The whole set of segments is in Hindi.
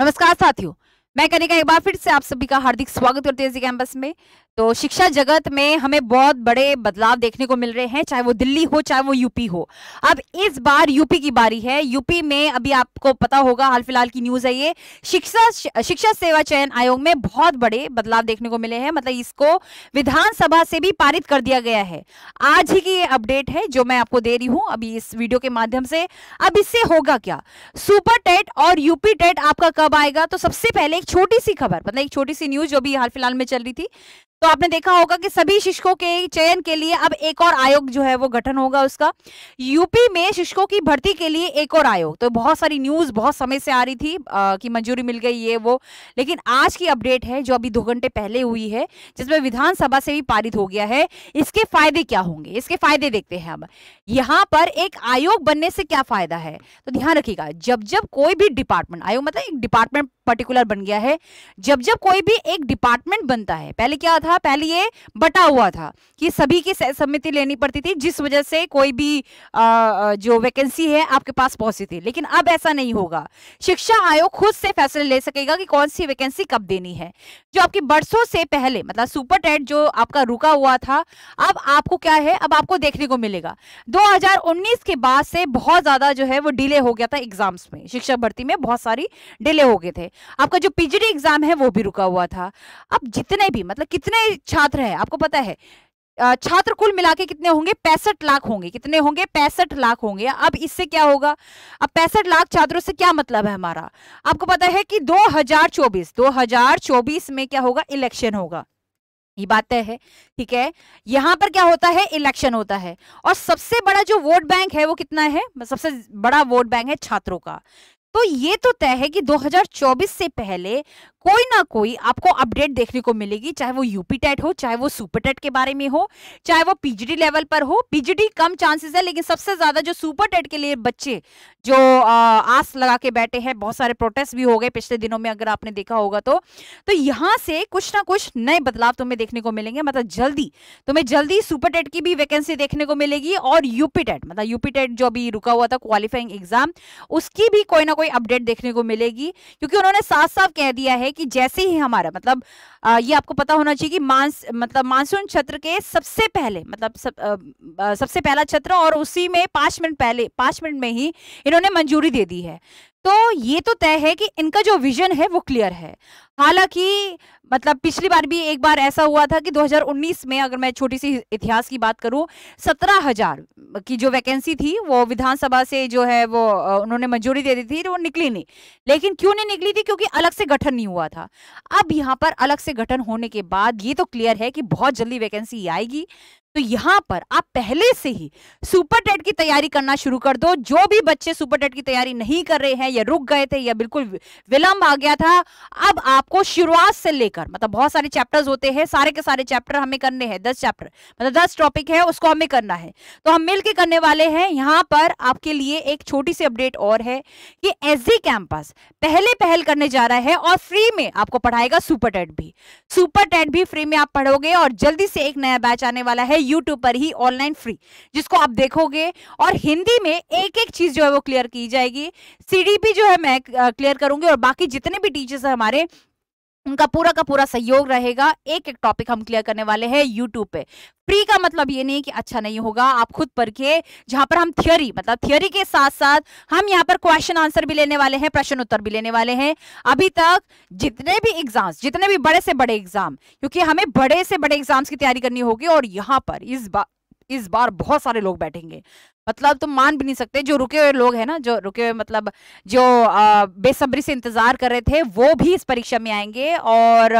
नमस्कार साथियों मैं का एक बार फिर से आप सभी का हार्दिक स्वागत करते हैं इसी कैंपस में तो शिक्षा जगत में हमें बहुत बड़े बदलाव देखने को मिल रहे हैं चाहे वो दिल्ली हो चाहे वो यूपी हो अब इस बार यूपी की बारी है यूपी में अभी आपको पता होगा हाल फिलहाल की न्यूज़ है ये शिक्षा शिक्षा सेवा चयन आयोग में बहुत बड़े बदलाव देखने को मिले हैं मतलब इसको विधानसभा से भी पारित कर दिया गया है आज ही की ये अपडेट है जो मैं आपको दे रही हूँ अभी इस वीडियो के माध्यम से अब इससे होगा क्या सुपर टेट और यूपी टेट आपका कब आएगा तो सबसे पहले छोटी सी खबर मतलब एक छोटी सी न्यूज जो भी हाल फिलहाल में चल रही थी तो आपने देखा होगा कि सभी शिक्षकों के चयन के लिए अब एक और आयोग जो है वो गठन होगा उसका यूपी में शिक्षकों की भर्ती के लिए एक और आयोग तो बहुत सारी न्यूज बहुत समय से आ रही थी आ, कि मंजूरी मिल गई ये वो लेकिन आज की अपडेट है जो अभी दो घंटे पहले हुई है जिसमें विधानसभा से भी पारित हो गया है इसके फायदे क्या होंगे इसके फायदे देखते हैं अब यहाँ पर एक आयोग बनने से क्या फायदा है तो ध्यान रखिएगा जब जब कोई भी डिपार्टमेंट आयोग मतलब एक डिपार्टमेंट पर्टिकुलर बन गया है जब जब कोई भी एक डिपार्टमेंट बनता है पहले क्या था था पहले ये बटा हुआ था कि सभी की सहसम्मति लेनी पड़ती थी जिस वजह से कोई भी आ, जो वैकेंसी है आपके पास पहुंची थी लेकिन अब ऐसा नहीं होगा शिक्षा आयोग खुद से फैसले ले सकेगा कि कौन सी वैकेंसी कब देनी है जो आपकी बरसों से पहले मतलब सुपर टेट जो आपका रुका हुआ था अब आपको क्या है अब आपको देखने को मिलेगा दो के बाद से बहुत ज़्यादा जो है वो डिले हो गया था एग्जाम्स में शिक्षा भर्ती में बहुत सारी डिले हो गए थे आपका जो पीजीडी एग्जाम है वो भी रुका हुआ था अब जितने भी मतलब कितने कितने छात्र हैं आपको पता है छात्र कुल मिला के कितने होंगे पैंसठ लाख होंगे कितने होंगे पैंसठ लाख होंगे अब इससे क्या होगा अब पैंसठ लाख छात्रों से क्या मतलब है हमारा आपको पता है कि 2024 2024 में क्या होगा इलेक्शन होगा ये बात तय है ठीक है यहाँ पर क्या होता है इलेक्शन होता है और सबसे बड़ा जो वोट बैंक है वो कितना है सबसे बड़ा वोट बैंक है छात्रों का तो ये तो तय है कि 2024 से पहले कोई ना कोई आपको अपडेट देखने को मिलेगी चाहे वो यूपी टेट हो चाहे वो सुपर टेट के बारे में हो चाहे वो पीजीडी लेवल पर हो पीजीडी कम चांसेस है लेकिन सबसे ज्यादा जो सुपर टेट के लिए बच्चे जो आस लगा के बैठे हैं बहुत सारे प्रोटेस्ट भी हो गए पिछले दिनों में अगर आपने देखा होगा तो तो यहाँ से कुछ ना कुछ नए बदलाव तुम्हें देखने को मिलेंगे मतलब जल्दी तुम्हें जल्दी सुपर टेट की भी वैकेंसी देखने को मिलेगी और यूपी टेट मतलब यूपी टेट जो अभी रुका हुआ था क्वालिफाइंग एग्जाम उसकी भी कोई ना कोई कोई अपडेट देखने को मिलेगी क्योंकि उन्होंने साफ साफ कह दिया है कि जैसे ही हमारा मतलब आ, ये आपको पता होना चाहिए कि मानस मतलब मानसून छत्र के सबसे पहले मतलब सब, आ, सबसे पहला छत्र और उसी में पांच मिनट पहले पांच मिनट में ही इन्होंने मंजूरी दे दी है तो ये तो तय है कि इनका जो विजन है वो क्लियर है हालांकि मतलब पिछली बार भी एक बार ऐसा हुआ था कि 2019 में अगर मैं छोटी सी इतिहास की बात करूं सत्रह हजार की जो वैकेंसी थी वो विधानसभा से जो है वो उन्होंने मंजूरी दे दी थी तो वो निकली नहीं लेकिन क्यों नहीं निकली थी क्योंकि अलग से गठन नहीं हुआ था अब यहाँ पर अलग से गठन होने के बाद ये तो क्लियर है कि बहुत जल्दी वैकेंसी आएगी तो यहाँ पर आप पहले से ही सुपर टेट की तैयारी करना शुरू कर दो जो भी बच्चे सुपर टेट की तैयारी नहीं कर रहे हैं या रुक गए थे या बिल्कुल विलंब आ गया था अब आपको शुरुआत से लेकर मतलब बहुत सारे चैप्टर्स होते हैं सारे के सारे चैप्टर हमें करने हैं दस चैप्टर मतलब दस टॉपिक है उसको हमें करना है तो हम मिल के करने वाले हैं यहाँ पर आपके लिए एक छोटी सी अपडेट और है कि एस कैंपस पहले पहल करने जा रहा है और फ्री में आपको पढ़ाएगा सुपर टेट भी सुपर टेट भी फ्री में आप पढ़ोगे और जल्दी से एक नया बैच आने वाला है यूट्यूब पर ही ऑनलाइन फ्री जिसको आप देखोगे और हिंदी में एक एक चीज जो है वो क्लियर की जाएगी सीडीपी जो है मैं क्लियर करूंगी और बाकी जितने भी टीचर्स हमारे उनका पूरा का पूरा सहयोग रहेगा एक एक टॉपिक हम क्लियर करने वाले हैं यूट्यूब पे प्री का मतलब ये नहीं कि अच्छा नहीं होगा आप खुद पढ़ के जहां पर हम थियोरी मतलब थियोरी के साथ साथ हम यहाँ पर क्वेश्चन आंसर भी लेने वाले हैं प्रश्न उत्तर भी लेने वाले हैं अभी तक जितने भी एग्जाम्स जितने भी बड़े से बड़े एग्जाम क्योंकि हमें बड़े से बड़े एग्जाम्स की तैयारी करनी होगी और यहाँ पर इस बार इस बार बहुत सारे लोग बैठेंगे मतलब तुम मान भी नहीं सकते जो रुके हुए लोग हैं ना जो रुके हुए मतलब जो बेसब्री से इंतजार कर रहे थे वो भी इस परीक्षा में आएंगे और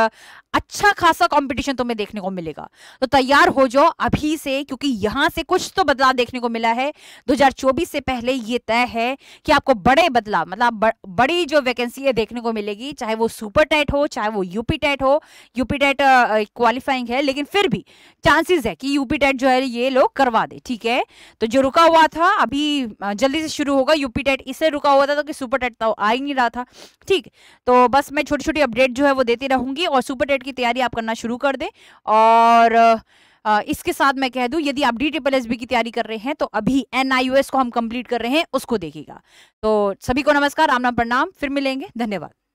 अच्छा खासा कंपटीशन तुम्हें देखने को मिलेगा तो तैयार हो जाओ अभी से क्योंकि यहां से कुछ तो बदलाव देखने को मिला है 2024 से पहले ये तय है कि आपको बड़े बदलाव मतलब बड़ी जो वैकेंसी है देखने को मिलेगी चाहे वो सुपर टेट हो चाहे वो यूपी टेट हो यूपी टेट क्वालिफाइंग है लेकिन फिर भी चांसेस है कि यूपी टेट जो है ये लोग करवा दे ठीक है तो जो रुका हुआ हुआ था अभी जल्दी से शुरू होगा यूपी टेट इससे रुका हुआ था तो कि सुपर टेट तो आ ही नहीं रहा था ठीक तो बस मैं छोटी छोटी अपडेट जो है वो देती रहूंगी और सुपर टेट की तैयारी आप करना शुरू कर दें और इसके साथ मैं कह दूं यदि आप डी ट्रिपल एस बी की तैयारी कर रहे हैं तो अभी एन को हम कंप्लीट कर रहे हैं उसको देखिएगा तो सभी को नमस्कार राम नाम प्रणाम फिर मिलेंगे धन्यवाद